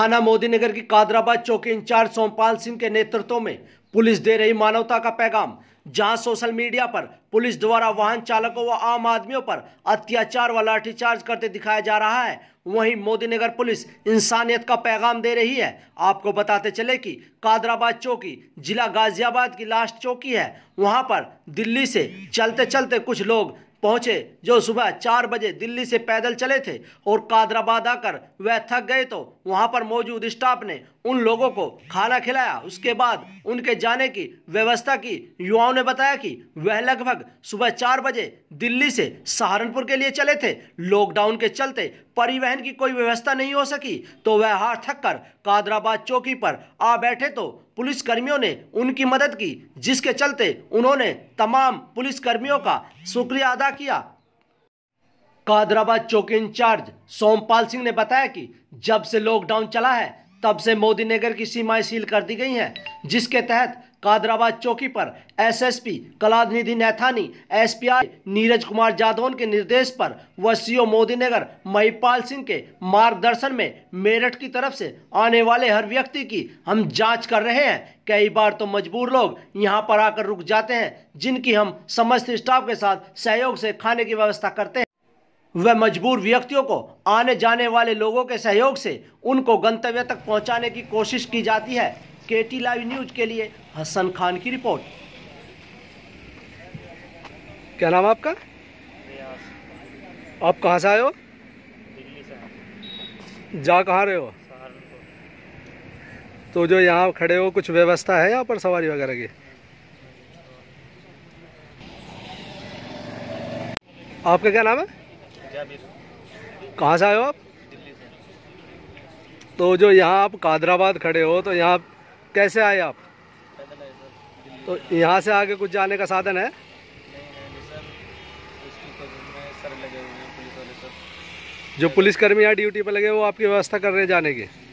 थाना मोदी नगर की कादराबाद चौकी इंचार्ज सोमपाल सिंह के नेतृत्व में पुलिस दे रही मानवता का पैगाम जहां सोशल मीडिया पर पुलिस द्वारा वाहन चालकों व आम आदमियों पर अत्याचार व लाठीचार्ज करते दिखाया जा रहा है वहीं मोदी नगर पुलिस इंसानियत का पैगाम दे रही है आपको बताते चले कि कादराबाद चौकी जिला गाजियाबाद की लास्ट चौकी है वहां पर दिल्ली से चलते चलते कुछ लोग पहुंचे जो सुबह चार बजे दिल्ली से पैदल चले थे और कादराबाद आकर वह थक गए तो वहां पर मौजूद स्टाफ ने उन लोगों को खाना खिलाया उसके बाद उनके जाने की व्यवस्था की युवाओं ने बताया कि वह लगभग सुबह चार बजे दिल्ली से सहारनपुर के लिए चले थे लॉकडाउन के चलते परिवहन की कोई व्यवस्था नहीं हो सकी तो वह हार थक कर कादराबाद चौकी पर आ बैठे तो पुलिस कर्मियों ने उनकी मदद की जिसके चलते उन्होंने तमाम पुलिस कर्मियों का शुक्रिया अदा क्या किया कादराबाद चौकी इंचार्ज सोमपाल सिंह ने बताया कि जब से लॉकडाउन चला है तब से मोदी नगर की सीमाएं सील कर दी गई हैं जिसके तहत कादराबाद चौकी पर एसएसपी कलाधनिधि नैथानी एसपीआर नीरज कुमार जादौन के निर्देश पर व सीओ मोदी नगर महिपाल सिंह के मार्गदर्शन में मेरठ की तरफ से आने वाले हर व्यक्ति की हम जांच कर रहे हैं कई बार तो मजबूर लोग यहां पर आकर रुक जाते हैं जिनकी हम समस्त स्टाफ के साथ सहयोग से खाने की व्यवस्था करते हैं वह मजबूर व्यक्तियों को आने जाने वाले लोगों के सहयोग से उनको गंतव्य तक पहुंचाने की कोशिश की जाती है के टी लाइव न्यूज के लिए हसन खान की रिपोर्ट क्या नाम आपका आप कहाँ से आए हो जा कहाँ रहे हो तो जो यहाँ खड़े हो कुछ व्यवस्था है यहाँ पर सवारी वगैरह की आपका क्या नाम है कहाँ से आए हो आप तो जो यहाँ आप कादराबाद खड़े हो तो यहाँ कैसे आए आप तो यहाँ से आगे कुछ जाने का साधन है जो पुलिसकर्मी यहाँ ड्यूटी पर लगे वो आपकी व्यवस्था कर रहे हैं जाने की